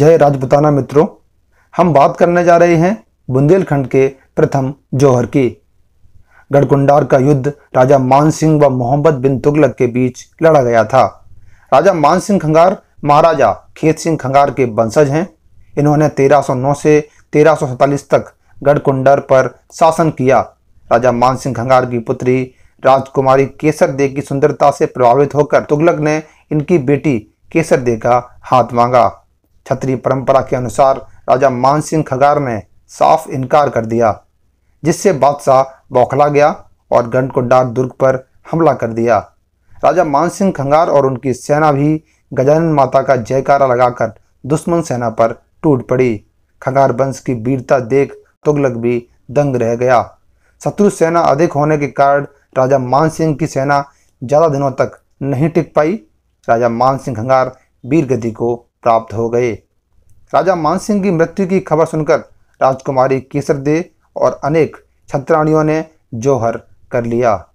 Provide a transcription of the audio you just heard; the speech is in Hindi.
जय राजपुताना मित्रों हम बात करने जा रहे हैं बुंदेलखंड के प्रथम जौहर की गढ़कुंडार का युद्ध राजा मानसिंह व मोहम्मद बिन तुगलक के बीच लड़ा गया था राजा मान सिंह खंगार महाराजा खेत सिंह खंगार के वंशज हैं इन्होंने 1309 से 1347 तक गढ़कुंडार पर शासन किया राजा मान सिंह खंगार की पुत्री राजकुमारी केसर दे की सुंदरता से प्रभावित होकर तुगलक ने इनकी बेटी केसर दे का हाथ मांगा क्षत्रिय परंपरा के अनुसार राजा मानसिंह खगार ने साफ इनकार कर दिया जिससे बादशाह बौखला गया और गंडकोडार दुर्ग पर हमला कर दिया राजा मानसिंह खंगार और उनकी सेना भी गजानन माता का जयकारा लगाकर दुश्मन सेना पर टूट पड़ी खंगार वंश की वीरता देख तुगलक भी दंग रह गया शत्रु सेना अधिक होने के कारण राजा मानसिंह की सेना ज़्यादा दिनों तक नहीं टिक पाई राजा मानसिंह खंगार वीरगति को प्राप्त हो गए राजा मानसिंह की मृत्यु की खबर सुनकर राजकुमारी केसर दे और अनेक छत्राणियों ने जौहर कर लिया